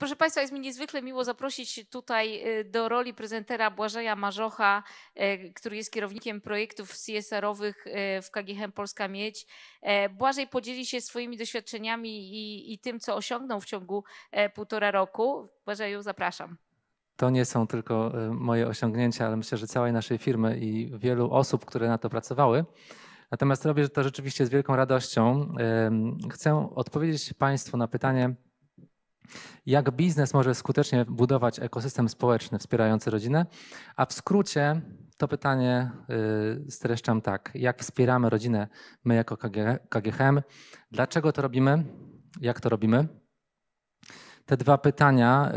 Proszę Państwa, jest mi niezwykle miło zaprosić tutaj y, do roli prezentera Błażeja Marzocha, y, który jest kierownikiem projektów CSR-owych y, w KGHM Polska Miedź. E, Błażej podzieli się swoimi doświadczeniami i, i tym, co osiągnął w ciągu e, półtora roku. Błażeju, zapraszam. To nie są tylko e, moje osiągnięcia, ale myślę, że całej naszej firmy i wielu osób, które na to pracowały. Natomiast robię to rzeczywiście z wielką radością. Chcę odpowiedzieć Państwu na pytanie, jak biznes może skutecznie budować ekosystem społeczny wspierający rodzinę, a w skrócie to pytanie y, streszczam tak. Jak wspieramy rodzinę my jako KGHM? Dlaczego to robimy? Jak to robimy? Te dwa pytania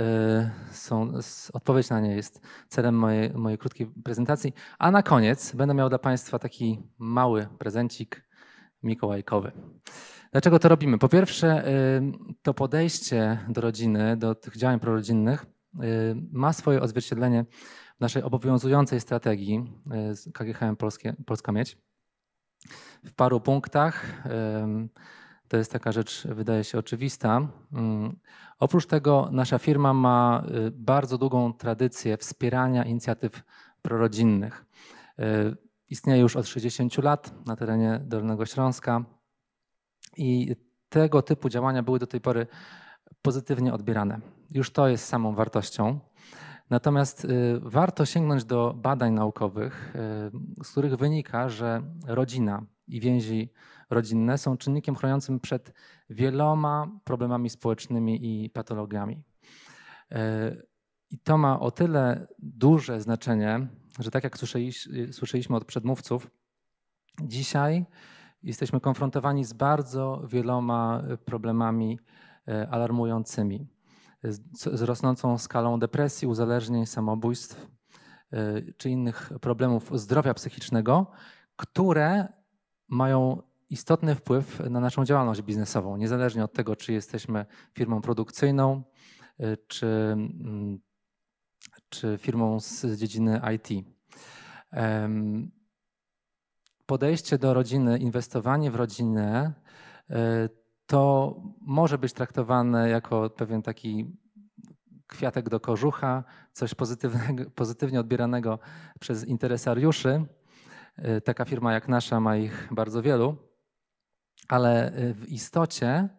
y, są, odpowiedź na nie jest celem mojej, mojej krótkiej prezentacji. A na koniec będę miał dla Państwa taki mały prezencik mikołajkowy. Dlaczego to robimy? Po pierwsze, y, to podejście do rodziny, do tych działań prorodzinnych y, ma swoje odzwierciedlenie w naszej obowiązującej strategii y, KGHM Polskie, Polska Mieć. W paru punktach to jest taka rzecz, wydaje się oczywista. Oprócz tego nasza firma ma bardzo długą tradycję wspierania inicjatyw prorodzinnych. Istnieje już od 60 lat na terenie Dolnego Śląska. I tego typu działania były do tej pory pozytywnie odbierane. Już to jest samą wartością. Natomiast y, warto sięgnąć do badań naukowych, y, z których wynika, że rodzina i więzi rodzinne są czynnikiem chroniącym przed wieloma problemami społecznymi i patologiami. Y, I to ma o tyle duże znaczenie, że tak jak słyszeliśmy od przedmówców, dzisiaj jesteśmy konfrontowani z bardzo wieloma e, problemami e, alarmującymi. Z rosnącą skalą depresji, uzależnień, samobójstw e, czy innych problemów zdrowia psychicznego, które mają istotny wpływ na naszą działalność biznesową, niezależnie od tego, czy jesteśmy firmą produkcyjną, czy, mm, czy firmą z dziedziny IT podejście do rodziny, inwestowanie w rodzinę, e, to może być traktowane jako pewien taki kwiatek do kożucha, coś pozytywnego, pozytywnie odbieranego przez interesariuszy. E, taka firma jak nasza ma ich bardzo wielu, ale e, w istocie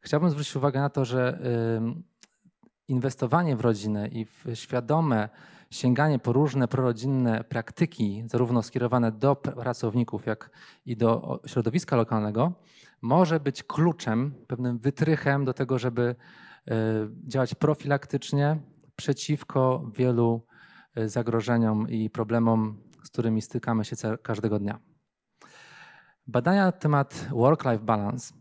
chciałbym zwrócić uwagę na to, że inwestowanie w rodzinę i w świadome sięganie po różne prorodzinne praktyki, zarówno skierowane do pracowników, jak i do środowiska lokalnego, może być kluczem, pewnym wytrychem do tego, żeby e, działać profilaktycznie przeciwko wielu e, zagrożeniom i problemom, z którymi stykamy się każdego dnia. Badania na temat work-life balance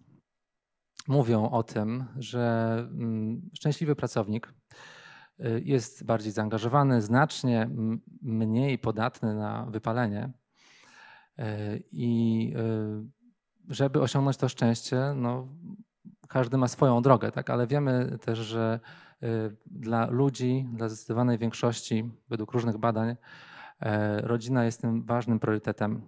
mówią o tym, że mm, szczęśliwy pracownik y, jest bardziej zaangażowany, znacznie mniej podatny na wypalenie. Y, I y, żeby osiągnąć to szczęście, no, każdy ma swoją drogę, tak? ale wiemy też, że dla ludzi, dla zdecydowanej większości, według różnych badań, rodzina jest tym ważnym priorytetem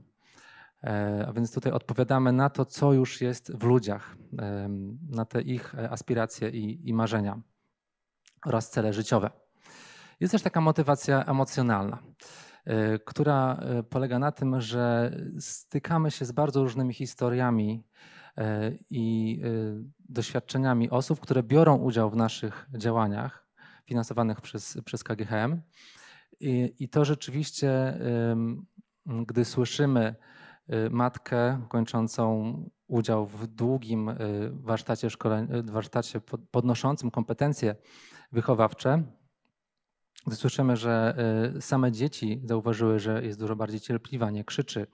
E, a więc tutaj odpowiadamy na to, co już jest w ludziach, e, na te ich e, aspiracje i, i marzenia oraz cele życiowe. Jest też taka motywacja emocjonalna, która polega na tym, że stykamy się z bardzo różnymi historiami i doświadczeniami osób, które biorą udział w naszych działaniach finansowanych przez, przez KGHM. I, I to rzeczywiście, gdy słyszymy, Y, matkę kończącą udział w długim y, warsztacie, szkole, y, warsztacie podnoszącym kompetencje wychowawcze. Gdy słyszymy, że same dzieci zauważyły, że jest dużo bardziej cierpliwa, nie krzyczy,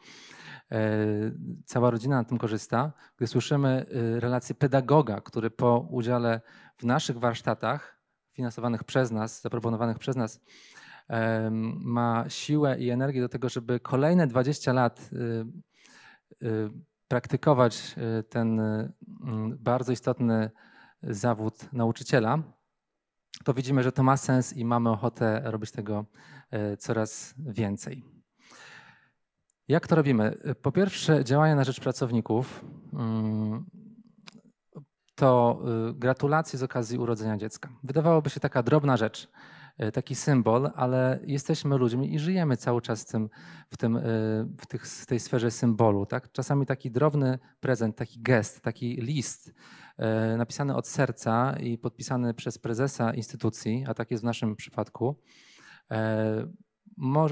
cała rodzina na tym korzysta. Gdy słyszymy relację pedagoga, który po udziale w naszych warsztatach finansowanych przez nas, zaproponowanych przez nas, ma siłę i energię do tego, żeby kolejne 20 lat y, y, praktykować y, ten mm, bardzo istotny zawód nauczyciela, to widzimy, że to ma sens i mamy ochotę robić tego e, coraz więcej. Jak to robimy? Po pierwsze, działania na rzecz pracowników mm, to gratulacje z okazji urodzenia dziecka. Wydawałoby się taka drobna rzecz E, taki symbol, ale jesteśmy ludźmi i żyjemy cały czas w, tym, w, tym, e, w, tych, w tej sferze symbolu. Tak? Czasami taki drobny prezent, taki gest, taki list e, napisany od serca i podpisany przez prezesa instytucji, a tak jest w naszym przypadku,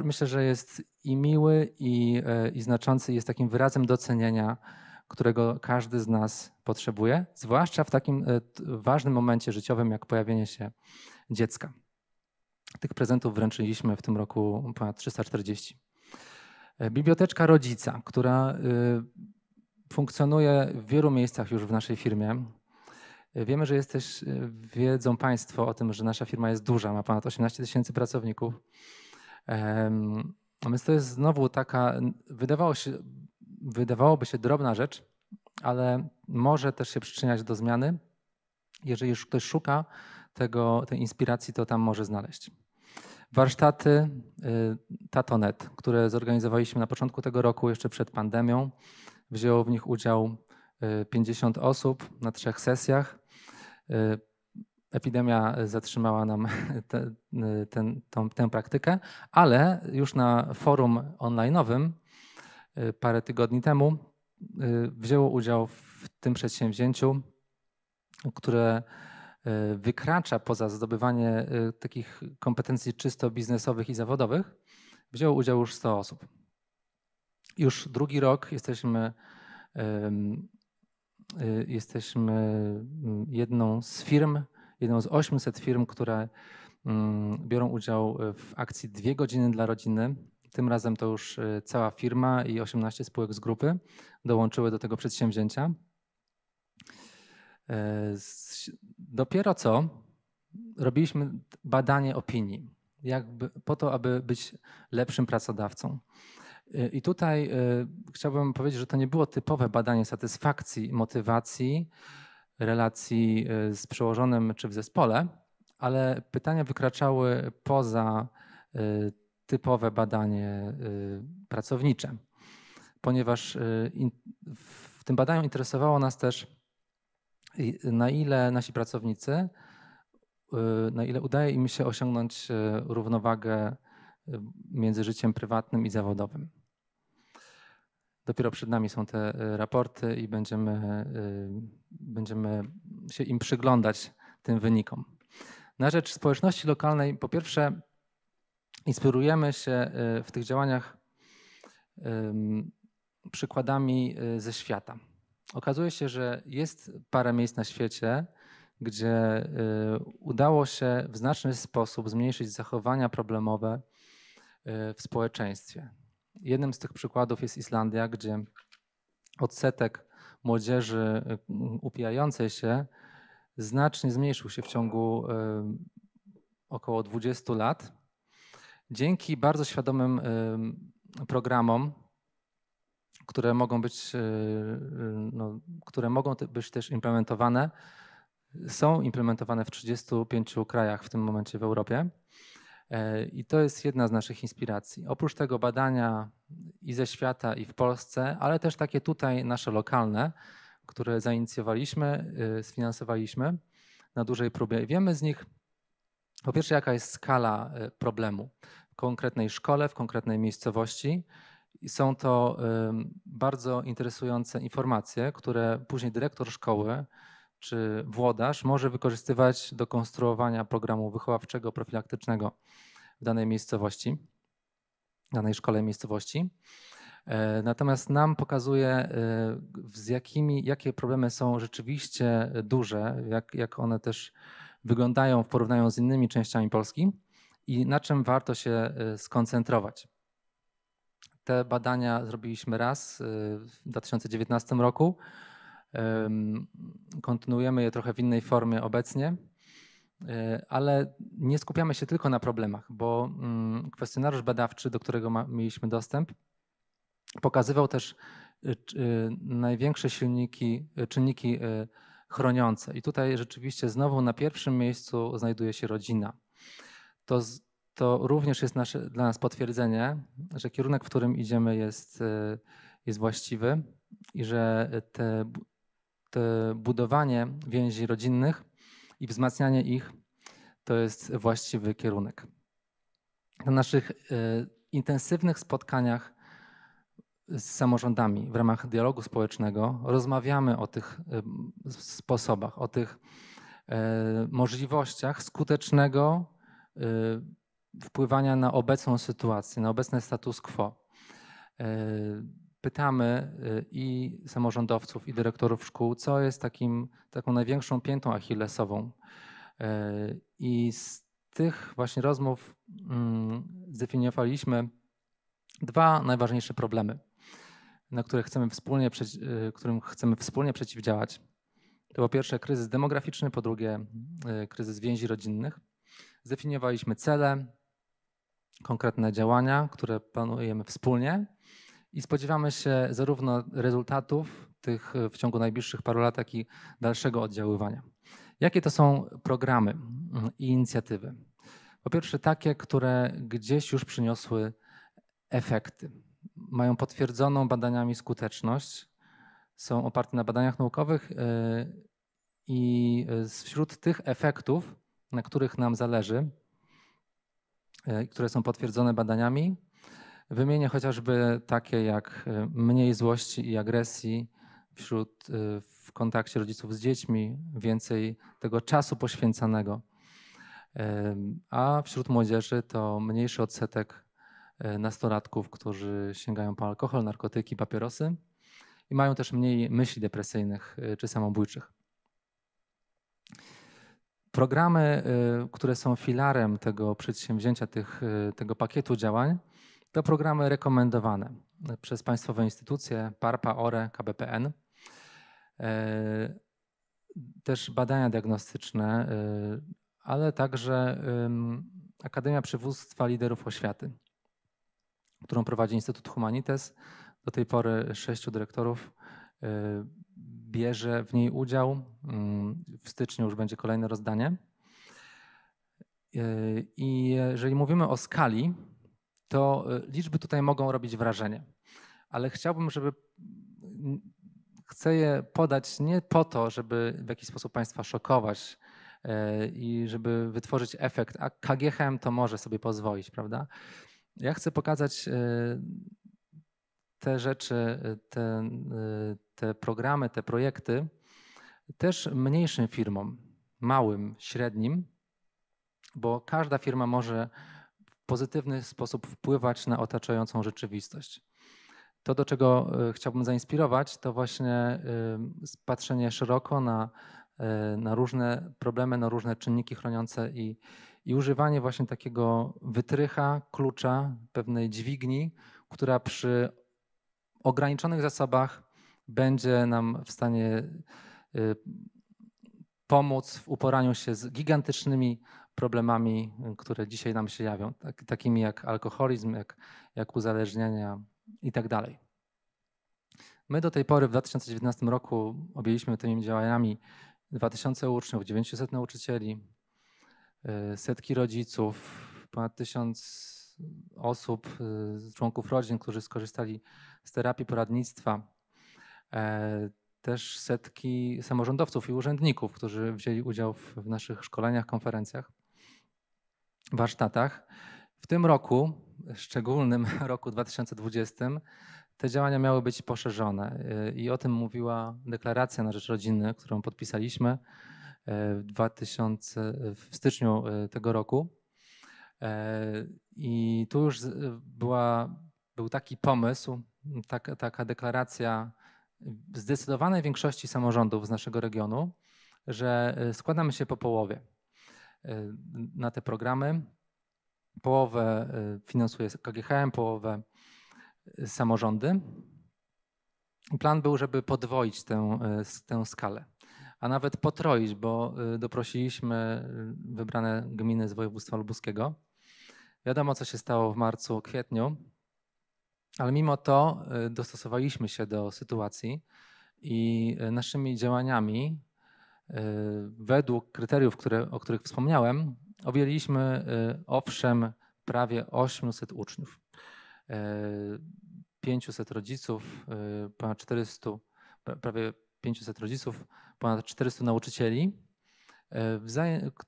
myślę, że jest i miły, i, i znaczący, jest takim wyrazem docenienia, którego każdy z nas potrzebuje, zwłaszcza w takim ważnym momencie życiowym, jak pojawienie się dziecka. Tych prezentów wręczyliśmy w tym roku ponad 340. E, Biblioteczka Rodzica, która y, funkcjonuje w wielu miejscach już w naszej firmie. E, wiemy, że jesteś, e, wiedzą Państwo o tym, że nasza firma jest duża, ma ponad 18 tysięcy pracowników. Więc to jest znowu taka, wydawało się, wydawałoby się drobna rzecz, ale może też się przyczyniać do zmiany. Jeżeli już ktoś szuka tego, tej inspiracji, to tam może znaleźć. Warsztaty y, Tatonet, które zorganizowaliśmy na początku tego roku, jeszcze przed pandemią. Wzięło w nich udział 50 y, osób na trzech sesjach. Y, epidemia zatrzymała nam te, ten, tą, tę praktykę, ale już na forum online'owym parę tygodni temu wzięło udział w tym przedsięwzięciu, które E, wykracza poza zdobywanie e, takich kompetencji czysto biznesowych i zawodowych, wzięło udział już 100 osób. Już drugi rok jesteśmy, e, jesteśmy mm, jedną z firm, jedną z 800 firm, które mm, biorą udział w akcji Dwie godziny dla rodziny. Tym razem to już cała firma i 18 spółek z grupy dołączyły do tego przedsięwzięcia dopiero co robiliśmy badanie opinii, jakby po to, aby być lepszym pracodawcą. I tutaj y, chciałbym powiedzieć, że to nie było typowe badanie satysfakcji, motywacji, relacji y, z przełożonym czy w zespole, ale pytania wykraczały poza y, typowe badanie pracownicze, ponieważ w tym badaniu interesowało nas też na ile nasi pracownicy, y, na ile udaje im się osiągnąć y, równowagę y, między życiem prywatnym i zawodowym. Dopiero przed nami są te raporty i będziemy, będziemy się im przyglądać, tym wynikom. Na rzecz społeczności lokalnej, po pierwsze, inspirujemy się w tych działaniach przykładami ze świata okazuje się, że jest parę miejsc na świecie, gdzie y, udało się w znaczny sposób zmniejszyć zachowania problemowe y, w społeczeństwie. Jednym z tych przykładów jest Islandia, gdzie odsetek młodzieży y, upijającej się znacznie zmniejszył się w ciągu około 20 lat. Dzięki bardzo świadomym programom które mogą być, e, e, no, które mogą być też implementowane, są implementowane w 35 krajach w tym momencie w Europie. E, I to jest jedna z naszych inspiracji. Oprócz tego badania i ze świata, i w Polsce, ale też takie tutaj nasze lokalne, które zainicjowaliśmy, sfinansowaliśmy na dużej próbie. Wiemy z nich, po pierwsze, jaka jest skala problemu w konkretnej szkole, w konkretnej miejscowości. I są to bardzo interesujące informacje, które później dyrektor szkoły czy włodarz może wykorzystywać do konstruowania programu wychowawczego, profilaktycznego w danej miejscowości, danej szkole miejscowości. E, natomiast nam pokazuje, e, z jakimi, jakie problemy są rzeczywiście duże, jak, jak one też wyglądają w porównaniu z innymi częściami Polski i na czym warto się e, skoncentrować. Te badania zrobiliśmy raz y, w 2019 roku. Kontynuujemy je trochę w innej formie obecnie, y, ale nie skupiamy się tylko na problemach, bo mm, kwestionariusz badawczy, do którego mieliśmy dostęp, pokazywał też y, największe silniki, czynniki chroniące. I tutaj rzeczywiście znowu na pierwszym miejscu znajduje się rodzina. To to również jest nasze, dla nas potwierdzenie, że kierunek, w którym idziemy, jest, e, jest właściwy i że te, te budowanie więzi rodzinnych i wzmacnianie ich to jest właściwy kierunek. Na naszych e, intensywnych spotkaniach z samorządami w ramach dialogu społecznego rozmawiamy o tych e, sposobach, o tych możliwościach skutecznego wpływania na obecną sytuację, na obecny status quo. E, pytamy e, i samorządowców, i dyrektorów szkół, co jest takim, taką największą piętą achillesową. E, I z tych właśnie rozmów mm, zdefiniowaliśmy dwa najważniejsze problemy, na które chcemy wspólnie, którym chcemy wspólnie przeciwdziałać. To po pierwsze kryzys demograficzny, po drugie kryzys więzi rodzinnych. Zdefiniowaliśmy cele, konkretne działania, które planujemy wspólnie i spodziewamy się zarówno rezultatów tych e, w ciągu najbliższych paru lat, jak i dalszego oddziaływania. Jakie to są programy mm, i inicjatywy? Po pierwsze, takie, które gdzieś już przyniosły efekty. Mają potwierdzoną badaniami skuteczność, są oparte na badaniach naukowych e, i e, wśród tych efektów, na których nam zależy, E, które są potwierdzone badaniami. Wymienię chociażby takie jak e, mniej złości i agresji wśród e, w kontakcie rodziców z dziećmi, więcej tego czasu poświęcanego. A wśród młodzieży to mniejszy odsetek nastolatków, którzy sięgają po alkohol, narkotyki, papierosy i mają też mniej myśli depresyjnych czy samobójczych. Programy, y, które są filarem tego przedsięwzięcia, tych, y, tego pakietu działań, to programy rekomendowane przez państwowe instytucje PARPA, ORE, KBPN. Y, też badania diagnostyczne, ale także Akademia Przywództwa Liderów Oświaty, którą prowadzi Instytut Humanites. Do tej pory sześciu dyrektorów bierze w niej udział. Mm, w styczniu już będzie kolejne rozdanie. I jeżeli mówimy o skali, to y, liczby tutaj mogą robić wrażenie, ale chciałbym, żeby mm, chcę je podać nie po to, żeby w jakiś sposób Państwa szokować y, i żeby wytworzyć efekt, a KGHM to może sobie pozwolić, prawda? Ja chcę pokazać y, te rzeczy, te, te programy, te projekty też mniejszym firmom, małym, średnim, bo każda firma może w pozytywny sposób wpływać na otaczającą rzeczywistość. To, do czego e, chciałbym zainspirować, to właśnie e, patrzenie szeroko na, e, na różne problemy, na różne czynniki chroniące i, i używanie właśnie takiego wytrycha, klucza, pewnej dźwigni, która przy ograniczonych zasobach będzie nam w stanie y, pomóc w uporaniu się z gigantycznymi problemami, które dzisiaj nam się jawią, tak, takimi jak alkoholizm, jak, jak uzależnienia itd. Tak My do tej pory w 2019 roku objęliśmy tymi działaniami 2000 uczniów, 900 nauczycieli, y, setki rodziców, ponad 1000 osób, y, członków rodzin, którzy skorzystali z terapii poradnictwa. E, też setki samorządowców i urzędników, którzy wzięli udział w naszych szkoleniach, konferencjach, warsztatach. W tym roku, szczególnym roku 2020, te działania miały być poszerzone y, i o tym mówiła deklaracja na rzecz rodziny, którą podpisaliśmy e, w, 2000, w styczniu e, tego roku. E, I tu już była, był taki pomysł, taka, taka deklaracja zdecydowanej większości samorządów z naszego regionu, że e, składamy się po połowie e, na te programy. Połowę finansuje KGHM, połowę samorządy. Plan był, żeby podwoić tę, tę skalę, a nawet potroić, bo doprosiliśmy wybrane gminy z województwa lubuskiego Wiadomo, co się stało w marcu, kwietniu, ale mimo to y, dostosowaliśmy się do sytuacji i y, naszymi działaniami, y, według kryteriów, które, o których wspomniałem, objęliśmy owszem prawie 800 uczniów, 500 rodziców, ponad 400, prawie 500 rodziców, ponad 400 nauczycieli E,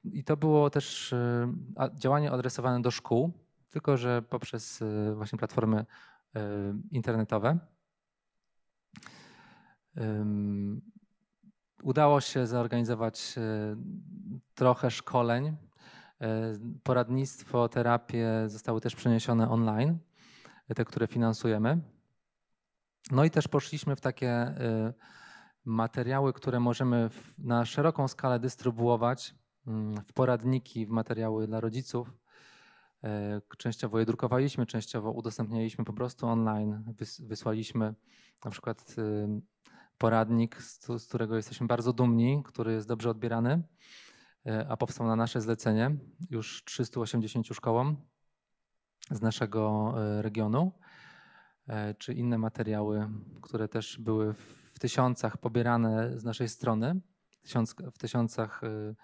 I to było też e, działanie adresowane do szkół, tylko że poprzez e, właśnie platformy internetowe. Udało się zorganizować trochę szkoleń. Poradnictwo, terapie zostały też przeniesione online, te, które finansujemy. No i też poszliśmy w takie materiały, które możemy w, na szeroką skalę dystrybuować, mm, w poradniki, w materiały dla rodziców. E, częściowo je drukowaliśmy, częściowo udostępnialiśmy po prostu online. Wysłaliśmy na przykład y, poradnik, z którego jesteśmy bardzo dumni, który jest dobrze odbierany, e, a powstał na nasze zlecenie już 380 szkołom z naszego e, regionu, czy inne materiały, które też były w tysiącach pobierane z naszej strony, w tysiącach y,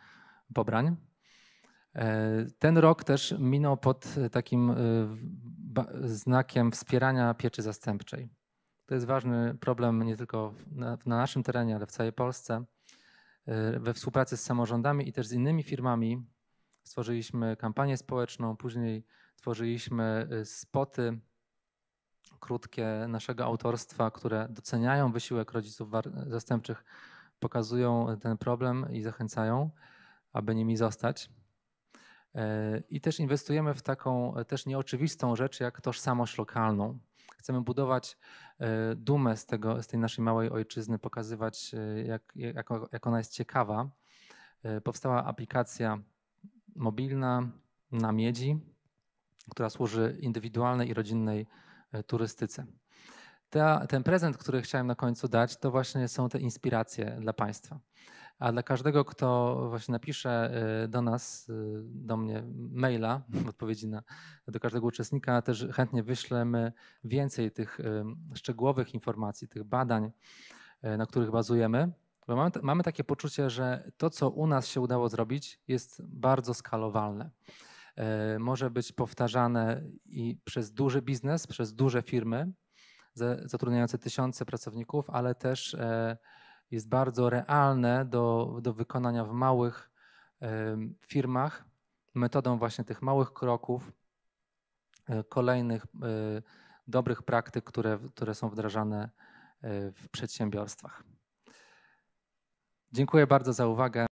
pobrań. E, ten rok też minął pod takim y, znakiem wspierania pieczy zastępczej. To jest ważny problem nie tylko na, na naszym terenie, ale w całej Polsce. E, we współpracy z samorządami i też z innymi firmami stworzyliśmy kampanię społeczną, później tworzyliśmy y, spoty krótkie naszego autorstwa, które doceniają wysiłek rodziców zastępczych, pokazują ten problem i zachęcają, aby nimi zostać. E, I też inwestujemy w taką e, też nieoczywistą rzecz, jak tożsamość lokalną. Chcemy budować e, dumę z, tego, z tej naszej małej ojczyzny, pokazywać, jak, jak, jak ona jest ciekawa. Powstała aplikacja mobilna na miedzi, która służy indywidualnej i rodzinnej E, turystyce. Ta, ten prezent, który chciałem na końcu dać, to właśnie są te inspiracje dla Państwa. A dla każdego, kto właśnie napisze e, do nas, e, do mnie maila, w odpowiedzi na, do każdego uczestnika, też chętnie wyślemy więcej tych szczegółowych informacji, tych badań, na których bazujemy. Bo mamy, mamy takie poczucie, że to, co u nas się udało zrobić, jest bardzo skalowalne. E, może być powtarzane i przez duży biznes, przez duże firmy zatrudniające tysiące pracowników, ale też e, jest bardzo realne do, do wykonania w małych e, firmach metodą właśnie tych małych kroków, kolejnych dobrych praktyk, które, które są wdrażane w przedsiębiorstwach. Dziękuję bardzo za uwagę.